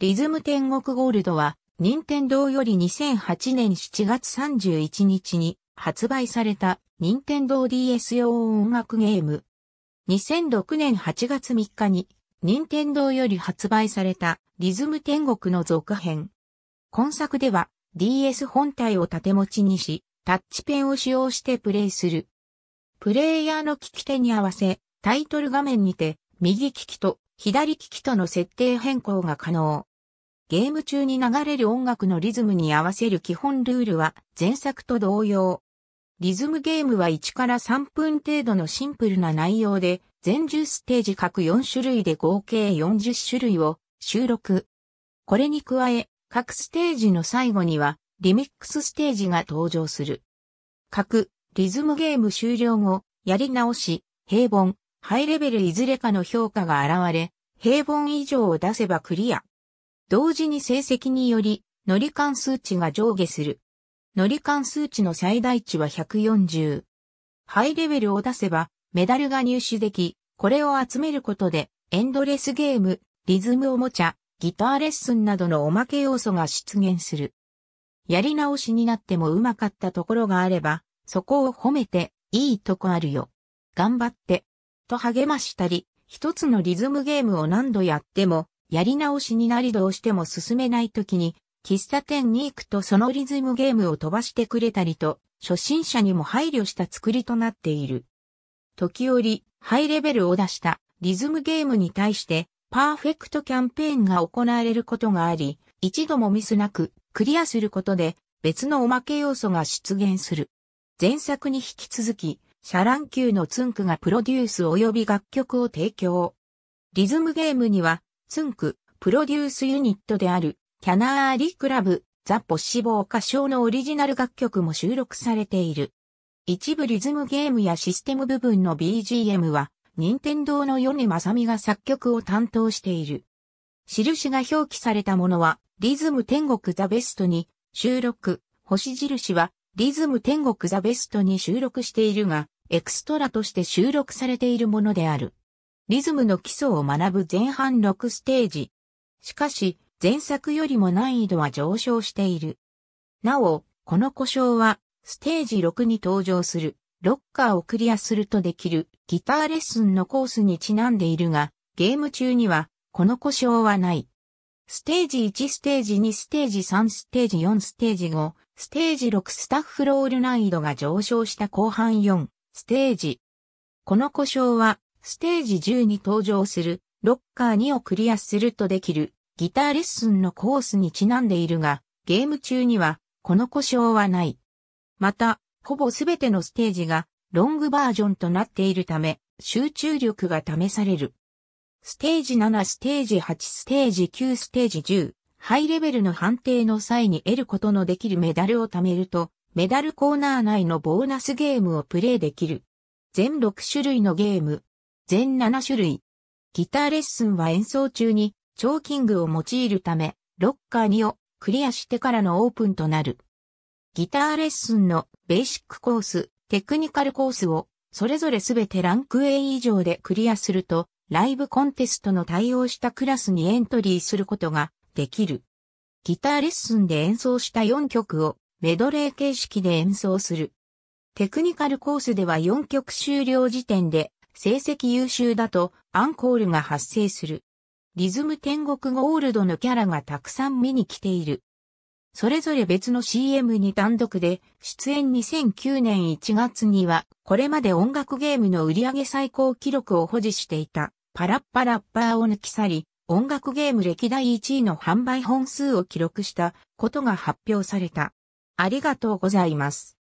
リズム天国ゴールドは、任天堂より2008年7月31日に発売された任天堂 DS 用音楽ゲーム。2006年8月3日に任天堂より発売されたリズム天国の続編。今作では DS 本体を縦持ちにし、タッチペンを使用してプレイする。プレイヤーの利き手に合わせ、タイトル画面にて、右利きと左利きとの設定変更が可能。ゲーム中に流れる音楽のリズムに合わせる基本ルールは前作と同様。リズムゲームは1から3分程度のシンプルな内容で、全10ステージ各4種類で合計40種類を収録。これに加え、各ステージの最後にはリミックスステージが登場する。各リズムゲーム終了後、やり直し、平凡、ハイレベルいずれかの評価が現れ、平凡以上を出せばクリア。同時に成績により、乗り換数値が上下する。乗り換数値の最大値は140。ハイレベルを出せば、メダルが入手でき、これを集めることで、エンドレスゲーム、リズムおもちゃ、ギターレッスンなどのおまけ要素が出現する。やり直しになってもうまかったところがあれば、そこを褒めて、いいとこあるよ。頑張って。と励ましたり、一つのリズムゲームを何度やっても、やり直しになりどうしても進めない時に、喫茶店に行くとそのリズムゲームを飛ばしてくれたりと、初心者にも配慮した作りとなっている。時折、ハイレベルを出したリズムゲームに対して、パーフェクトキャンペーンが行われることがあり、一度もミスなくクリアすることで別のおまけ要素が出現する。前作に引き続き、シャラン級のツンクがプロデュース及び楽曲を提供。リズムゲームにはツンク、プロデュースユニットである、キャナーリクラブ、ザ・ポッシボー歌唱のオリジナル楽曲も収録されている。一部リズムゲームやシステム部分の BGM は、任天堂の米正美が作曲を担当している。印が表記されたものは、リズム天国ザ・ベストに収録、星印は、リズム天国ザ・ベストに収録しているが、エクストラとして収録されているものである。リズムの基礎を学ぶ前半6ステージ。しかし、前作よりも難易度は上昇している。なお、この故障は、ステージ6に登場する、ロッカーをクリアするとできる、ギターレッスンのコースにちなんでいるが、ゲーム中には、この故障はない。ステージ1ステージ2ステージ3ステージ4ステージ5、ステージ6スタッフロール難易度が上昇した後半4、ステージ。この故障はステージ10に登場するロッカー2をクリアするとできるギターレッスンのコースにちなんでいるが、ゲーム中にはこの故障はない。また、ほぼすべてのステージがロングバージョンとなっているため、集中力が試される。ステージ7、ステージ8、ステージ9、ステージ10、ハイレベルの判定の際に得ることのできるメダルを貯めると、メダルコーナー内のボーナスゲームをプレイできる。全6種類のゲーム、全7種類。ギターレッスンは演奏中に、チョーキングを用いるため、ロッカー2をクリアしてからのオープンとなる。ギターレッスンのベーシックコース、テクニカルコースを、それぞれすべてランク A 以上でクリアすると、ライブコンテストの対応したクラスにエントリーすることができる。ギターレッスンで演奏した4曲をメドレー形式で演奏する。テクニカルコースでは4曲終了時点で成績優秀だとアンコールが発生する。リズム天国ゴールドのキャラがたくさん見に来ている。それぞれ別の CM に単独で出演2009年1月にはこれまで音楽ゲームの売り上げ最高記録を保持していたパラッパラッパーを抜き去り音楽ゲーム歴代1位の販売本数を記録したことが発表された。ありがとうございます。